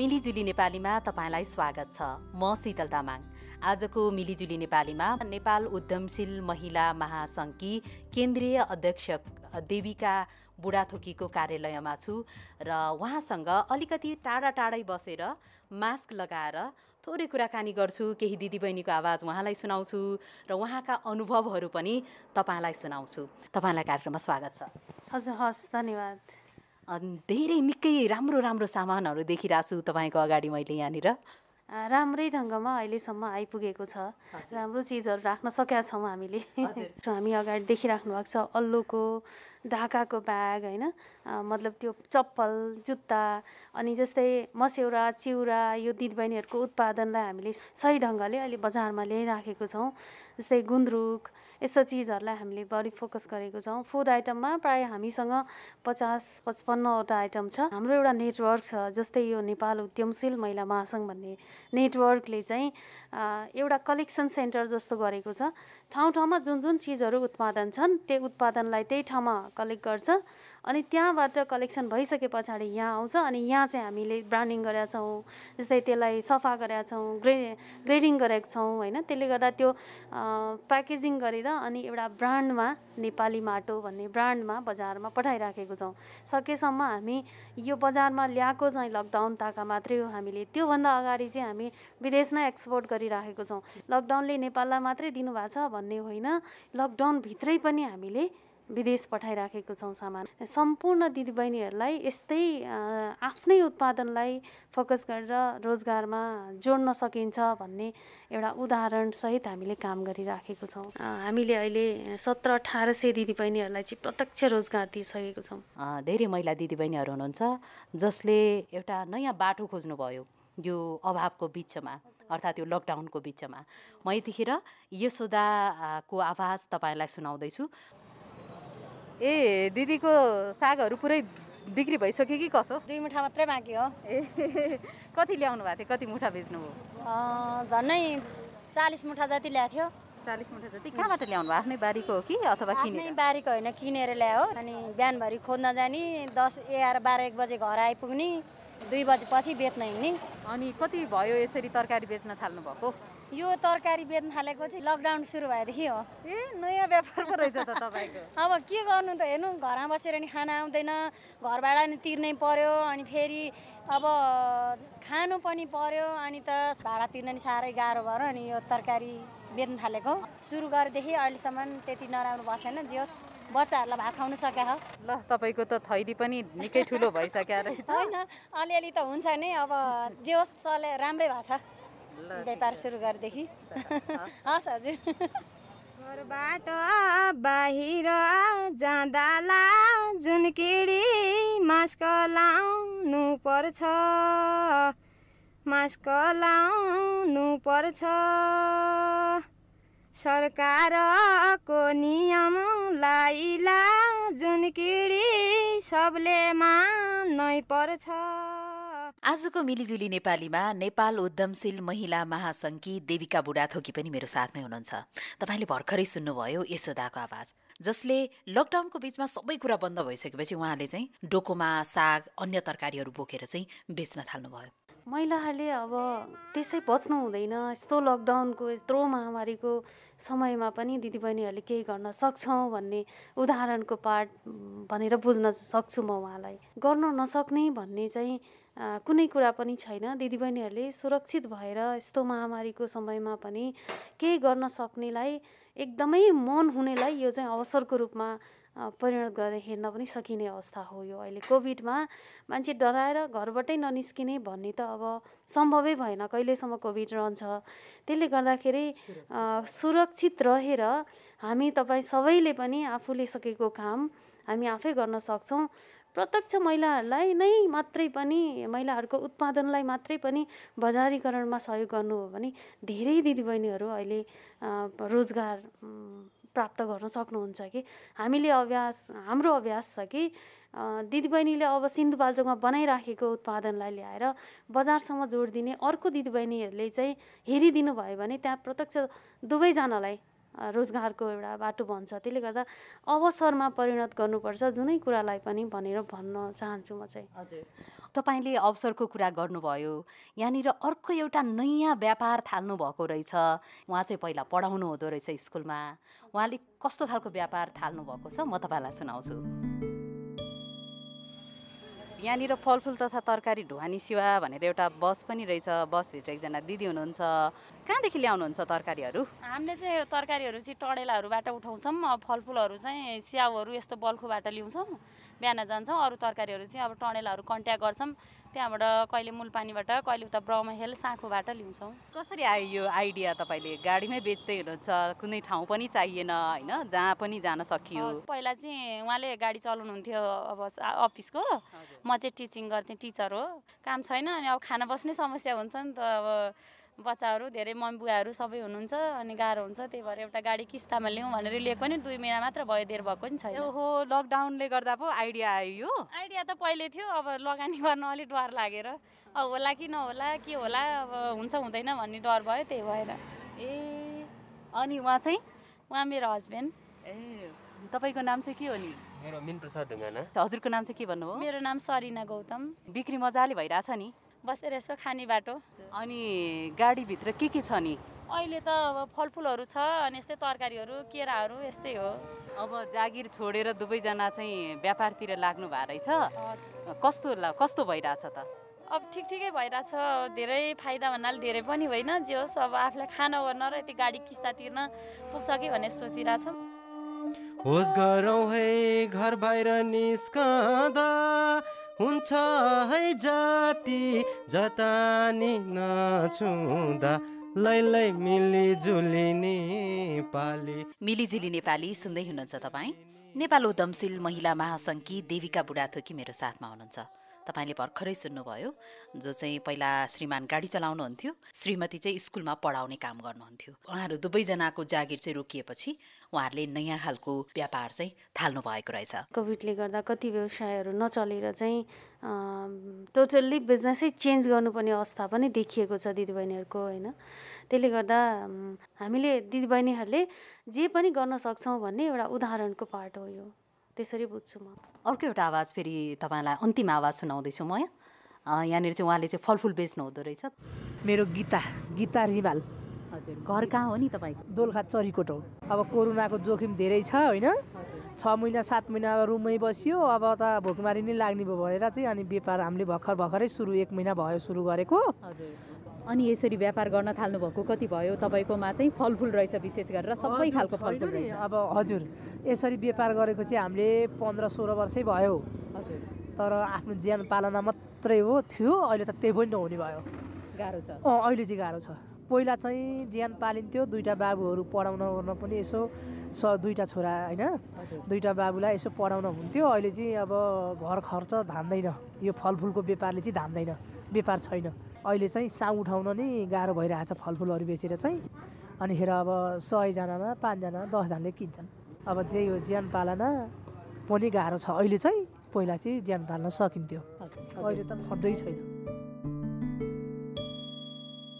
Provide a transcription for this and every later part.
मिलिजुली नेपालीमा तपाईँलाई स्वागत छ म शीतल तामाङ आजको मिलिजुली नेपालीमा नेपाल उद्यमशील महिला महासङ्घकी केन्द्रीय अध्यक्ष देविका बुढाथोकीको कार्यालयमा छु र उहाँसँग अलिकति टाढा टाढै बसेर मास्क लगाएर थोरै कुराकानी गर्छु केही दिदीबहिनीको आवाज उहाँलाई सुनाउँछु र उहाँका अनुभवहरू पनि तपाईँलाई सुनाउँछु तपाईँलाई कार्यक्रममा स्वागत छ हजुर हस् धन्यवाद धेरै निकै राम्रो राम्रो सामानहरू देखिरहेको छु तपाईँको अगाडि मैले यहाँनिर राम्रै ढङ्गमा अहिलेसम्म आइपुगेको छ राम्रो चिजहरू राख्न सकेका छौँ हामीले हामी अगाडि देखिराख्नु भएको छ अल्लोको ढाकाको ब्याग होइन मतलब त्यो चप्पल जुत्ता अनि जस्तै मस्यौरा चिउरा यो दिदीबहिनीहरूको उत्पादनलाई हामीले सही ढङ्गले अहिले बजारमा ल्याइराखेको छौँ जस्तै गुन्द्रुक यस्तो चिजहरूलाई हामीले बढी फोकस गरेको छौँ फुड आइटममा प्रायः हामीसँग पचास पचपन्नवटा आइटम छ हाम्रो एउटा नेटवर्क छ जस्तै यो नेपाल उद्यमशील महिला महासङ्घ भन्ने नेटवर्कले चाहिँ एउटा कलेक्सन सेन्टर जस्तो गरेको छ ठाउँ ठाउँमा जुन जुन चिजहरू उत्पादन छन् त्यही उत्पादनलाई त्यही ठाउँमा कलेक्ट गर्छ अनि त्यहाँबाट कलेक्सन भइसके पछाडि यहाँ आउँछ अनि यहाँ चाहिँ हामीले ब्रान्डिङ गरेका छौँ जस्तै त्यसलाई सफा गरेका छौँ ग्रे ग्रेडिङ गरेका छौँ होइन त्यसले गर्दा त्यो प्याकेजिङ गरेर अनि एउटा ब्रान्डमा नेपाली माटो भन्ने ब्रान्डमा बजारमा पठाइराखेको छौँ सकेसम्म हामी यो बजारमा ल्याएको चाहिँ लकडाउन ताका मात्रै हो हामीले त्योभन्दा अगाडि चाहिँ हामी विदेश नै एक्सपोर्ट गरिराखेको छौँ लकडाउनले नेपाललाई मात्रै दिनुभएको छ भन्ने होइन लकडाउनभित्रै पनि हामीले विदेश पठाइराखेको छौँ सामान सम्पूर्ण दिदीबहिनीहरूलाई यस्तै आफ्नै उत्पादनलाई फोकस गरेर रोजगारमा जोड्न सकिन्छ भन्ने एउटा उदाहरणसहित हामीले काम गरिराखेको छौँ हामीले अहिले सत्र अठार सय दिदीबहिनीहरूलाई चाहिँ प्रत्यक्ष रोजगार दिइसकेको छौँ धेरै महिला दिदीबहिनीहरू हुनुहुन्छ जसले एउटा नयाँ बाटो खोज्नुभयो यो अभावको बिचमा अर्थात् यो लकडाउनको बिचमा म यतिखेर यसोदाको आवाज तपाईँलाई सुनाउँदैछु ए दिदीको सागहरू पुरै बिक्री भइसक्यो कि कसो दुई मुठा मात्रै बाँकी हो ए कति ल्याउनु भएको थियो कति मुठा बेच्नुभयो झन्नै चालिस मुठा जति ल्याएको थियो चालिस मुठा जति कहाँबाट ल्याउनु भयो आफ्नै बारीको हो कि अथवा आफ्नै बारीको होइन किनेर ल्यायो अनि बिहानभरि खोज्न जाने दस एघार बाह्र एक बजे घर आइपुग्ने दुई बजेपछि बेच्न हिँड्ने अनि कति भयो यसरी तरकारी बेच्न थाल्नु भएको यो तरकारी बेच्न थालेको चाहिँ लकडाउन सुरु भएदेखि हो ए नयाँ व्यापार पो रहेछ त तपाईँको अब के गर्नु त हेर्नु घरमा बसेर नि खाना आउँदैन घरबाट नि तिर्नै पर्यो अनि फेरि अब खानु पनि पर्यो अनि त भाडा तिर्न नि साह्रै गाह्रो भयो अनि यो तरकारी बेच्न थालेको सुरु गरेदेखि अहिलेसम्म त्यति नराम्रो भएको छैन जे होस् बच्चाहरूलाई भात खुवाउनु सकेको हो ल तपाईँको त थैली पनि निकै ठुलो भइसक्यो होइन अलिअलि त हुन्छ नै अब जे होस् चले राम्रै भएको छ व्यापार सुरु गरेदेखि हस् हजुर घरबाट बाहिर ला जुन किडी मास्क लाउनु पर्छ मास्क लाउनु पर्छ सरकारको नियमलाई ला जुन किडी सबले मान्नै पर्छ आजको मिलिजुली नेपालीमा नेपाल उद्यमशील महिला महासङ्घकी देविका बुढाथोकी पनि मेरो साथमै हुनुहुन्छ तपाईँले भर्खरै सुन्नुभयो यशोदाको आवाज जसले लकडाउनको बिचमा सबै कुरा बन्द भइसकेपछि उहाँले चाहिँ डोकोमा साग अन्य तरकारीहरू बोकेर चाहिँ बेच्न थाल्नुभयो महिलाहरूले अब त्यसै बच्नु हुँदैन यस्तो लकडाउनको यत्रो महामारीको समयमा पनि दिदीबहिनीहरूले केही गर्न सक्छौँ भन्ने उदाहरणको पाठ भनेर बुझ्न सक्छु म उहाँलाई गर्न नसक्ने भन्ने चाहिँ कुनै कुरा पनि छैन दिदीबहिनीहरूले सुरक्षित भएर यस्तो महामारीको समयमा पनि केही गर्न सक्नेलाई एकदमै मन हुनेलाई यो चाहिँ अवसरको रूपमा परिणत गरेर हेर्न पनि सकिने अवस्था हो यो अहिले कोभिडमा मान्छे डराएर घरबाटै ननिस्किने भन्ने त अब सम्भवै भएन कहिलेसम्म कोभिड रहन्छ त्यसले गर्दाखेरि सुरक्षित रहेर हामी तपाईँ सबैले पनि आफूले सकेको काम हामी आफै गर्न सक्छौँ प्रत्यक्ष महिलाहरूलाई नै मात्रै पनि महिलाहरूको उत्पादनलाई मात्रै पनि बजारीकरणमा सहयोग गर्नु हो भने धेरै दिदीबहिनीहरू अहिले रोजगार प्राप्त गर्न सक्नुहुन्छ कि हामीले अभ्यास हाम्रो अभ्यास छ कि दिदीबहिनीले अब सिन्धुपाल्चोकमा बनाइराखेको उत्पादनलाई ल्याएर बजारसम्म जोडिदिने अर्को दिदीबहिनीहरूले चाहिँ हेरिदिनु भयो भने त्यहाँ प्रत्यक्ष दुवैजनालाई रोजगारको एउटा बाटो भन्छ त्यसले गर्दा अवसरमा परिणत गर्नुपर्छ जुनै कुरालाई पनि भनेर भन्न चाहन्छु म चाहिँ हजुर तपाईँले अवसरको कुरा गर्नुभयो यहाँनिर अर्को एउटा नयाँ व्यापार थाल्नु भएको रहेछ उहाँ चाहिँ पहिला पढाउनु हुँदो रहेछ स्कुलमा उहाँले कस्तो खालको व्यापार थाल्नु भएको छ म तपाईँलाई सुनाउँछु यहाँनिर फलफुल तथा तरकारी ढुवानी सेवा भनेर एउटा बस पनि रहेछ बसभित्र एकजना दिदी हुनुहुन्छ कहाँदेखि ल्याउनुहुन्छ तरकारीहरू हामीले चाहिँ तरकारीहरू चाहिँ टडेलाहरूबाट उठाउँछौँ फलफुलहरू चाहिँ स्याउहरू यस्तो बल्खुबाट ल्याउँछौँ बिहान जान्छौँ अरू तरकारीहरू चाहिँ अब टनेलहरू कन्ट्याक्ट गर्छौँ त्यहाँबाट कहिले मूलपानीबाट कहिले उता ब्रह्महेल साँखुबाट लिन्छौँ कसरी आयो यो आइडिया तपाईँले गाडीमै बेच्दै हुनुहुन्छ कुनै ठाउँ पनि चाहिएन होइन जहाँ पनि जान सकियो पहिला चाहिँ उहाँले गाडी चलाउनुहुन्थ्यो अब अफिसको म चाहिँ टिचिङ गर्थेँ टिचर हो काम छैन अनि अब खाना बस्ने समस्या हुन्छ नि त अब बच्चाहरू धेरै मम्मीबुवाहरू सबै हुनुहुन्छ अनि गाह्रो हुन्छ त्यही भएर एउटा गाडी किस्तामा लिउँ भनेर लिएको नि दुई महिना मात्र भयो धेर भएको नि छैन ओहो लकडाउनले गर्दा पो आइडिया आयो यो आइडिया त पहिले थियो अब लगानी गर्न अलिक डर लागेर अब होला कि नहोला के होला अब हुन्छ हुँदैन भन्ने डर भयो त्यही भएर ए अनि उहाँ चाहिँ उहाँ मेरो हस्बेन्ड ए तपाईँको नाम चाहिँ के हो नि मेरो मिनप्रसाद ढुङ्गाना हजुरको नाम चाहिँ के भन्नुभयो मेरो नाम सरिना गौतम बिक्री मजाले भइरहेछ नि बसेर यसो खाने बाटो अनि गाडीभित्र के के छ नि अहिले त अब फलफुलहरू छ अनि यस्तै तरकारीहरू केराहरू यस्तै हो अब जागिर छोडेर दुवैजना चाहिँ व्यापारतिर लाग्नु भएको रहेछ कस्तो कस्तो भइरहेछ त अब ठिक ठिकै भइरहेछ धेरै फाइदा भन्नाले धेरै पनि होइन जे होस् अब आफूलाई गर्न र यति गाडी किस्ता तिर्न पुग्छ कि भनेर सोचिरहेछौँ होस् गरौँ है घर बाहिर निस्कँदा हुन्छ है जाति जता नि नछुँदा लै लै मिलिजुली नेपाली नेपाली सुन्दै हुनुहुन्छ तपाईँ नेपाल उद्यमशील महिला महासङ्घकी देविका बुढाथोकी मेरो साथमा हुनुहुन्छ तपाईँले भर्खरै सुन्नुभयो जो चाहिँ पहिला श्रीमान गाडी चलाउनुहुन्थ्यो श्रीमती चाहिँ स्कुलमा पढाउने काम गर्नुहुन्थ्यो उहाँहरू दुवैजनाको जागिर चाहिँ रोकिएपछि उहाँहरूले नयाँ खालको व्यापार चाहिँ थाल्नु भएको रहेछ कोभिडले गर्दा कति व्यवसायहरू नचलेर चाहिँ टोटल्ली बिजनेसै चेन्ज गर्नुपर्ने अवस्था पनि देखिएको छ दिदीबहिनीहरूको होइन त्यसले गर्दा हामीले दिदीबहिनीहरूले जे पनि गर्न सक्छौँ भन्ने एउटा उदाहरणको पार्ट हो यो त्यसरी बुझ्छु म अर्को एउटा आवाज फेरि तपाईँलाई अन्तिम आवाज सुनाउँदैछु म यहाँनिर चाहिँ उहाँले चाहिँ फलफुल बेच्नु हुँदो रहेछ मेरो गीता गीता रिवाल हजुर घर कहाँ हो नि तपाईँको दोलखा चरीकोट हो अब कोरोनाको जोखिम धेरै छ होइन छ महिना सात महिना अब रुममै बसियो अब त भोकमारी नै लाग्ने भयो भनेर चाहिँ अनि व्यापार हामीले भर्खर भर्खरै सुरु एक महिना भयो सुरु गरेको हजुर अनि यसरी व्यापार गर्न थाल्नुभएको कति भयो तपाईँकोमा चाहिँ फलफुल रहेछ विशेष गरेर सबै खालको फलफुल रहेछ अब हजुर यसरी व्यापार गरेको चाहिँ हामीले पन्ध्र सोह्र वर्षै भयो तर आफ्नो ज्यान पालना मात्रै हो थियो अहिले त त्यही पनि नहुने भयो गाह्रो छ अँ अहिले चाहिँ गाह्रो छ पहिला चाहिँ ज्यान पालिन्थ्यो दुइटा बाबुहरू पढाउन ओर्न पनि यसो स दुईवटा छोरा होइन दुईवटा बाबुलाई यसो पढाउन हुन्थ्यो अहिले चाहिँ अब घर खर्च धान्दैन यो फलफुलको व्यापारले चाहिँ धान्दैन व्यापार छैन अहिले चाहिँ साउ उठाउन नै गाह्रो भइरहेछ फलफुलहरू बेचेर चाहिँ अनि हेर अब सयजनामा पाँचजना दसजनाले किन्छन् अब त्यही हो ज्यान पालना पनि गाह्रो छ अहिले चाहिँ पहिला चाहिँ ज्यान पाल्न सकिन्थ्यो अहिले त छँदै छैन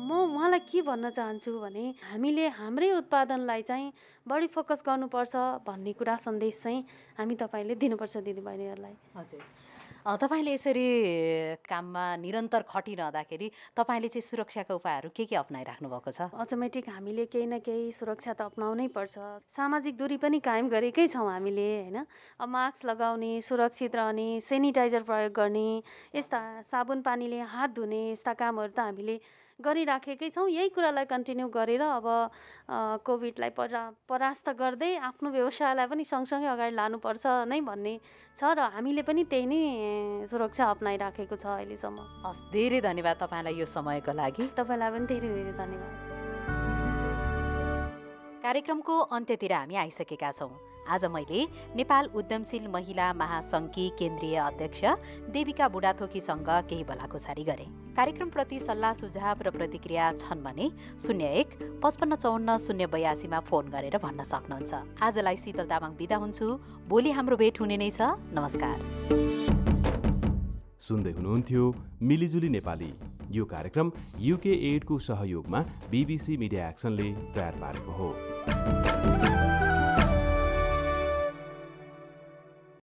म उहाँलाई के भन्न चाहन्छु भने हामीले हाम्रै उत्पादनलाई चाहिँ बढी फोकस गर्नुपर्छ भन्ने कुरा सन्देश चाहिँ हामी तपाईँले दिनुपर्छ दिदीबहिनीहरूलाई हजुर तपाईँले यसरी काममा निरन्तर खटिरहँदाखेरि तपाईँले चाहिँ सुरक्षाका उपायहरू के के अप्नाइराख्नु भएको छ अटोमेटिक हामीले केही न केही सुरक्षा त अप्नाउनै पर्छ सामाजिक दूरी पनि कायम गरेकै छौँ हामीले होइन अब मास्क लगाउने सुरक्षित रहने सेनिटाइजर प्रयोग गर्ने यस्ता साबुन पानीले हात धुने यस्ता कामहरू त हामीले गरिराखेकै छौँ यही कुरालाई कन्टिन्यू गरेर अब कोभिडलाई परा परास्त गर्दै आफ्नो व्यवसायलाई पनि सँगसँगै अगाडि लानुपर्छ नै भन्ने छ र हामीले पनि त्यही नै सुरक्षा अप्नाइराखेको छ अहिलेसम्म हस् धेरै धन्यवाद तपाईँलाई यो समयको लागि तपाईँलाई पनि धेरै धेरै धन्यवाद कार्यक्रमको अन्त्यतिर हामी आइसकेका छौँ आज मैले नेपाल उद्यमशील महिला महासङ्घकी केन्द्रीय अध्यक्ष देविका बुढाथोकीसँग केही भलाकुसारी गरेँ कार्यक्रमप्रति सल्लाह सुझाव र प्रतिक्रिया छन् भने शून्य एक पचपन्न चौन्न शून्य बयासीमा फोन गरेर भन्न सक्नुहुन्छ आजलाई शीतल तामाङ बिदा हुन्छु भोलि हाम्रो भेट हुने नै छ नमस्कार सुन्दै हुनुहुन्थ्यो मिलिजुली नेपाली यो कार्यक्रम युके एडको सहयोगमा बिबिसी मिडिया एक्सनले तयार पारेको हो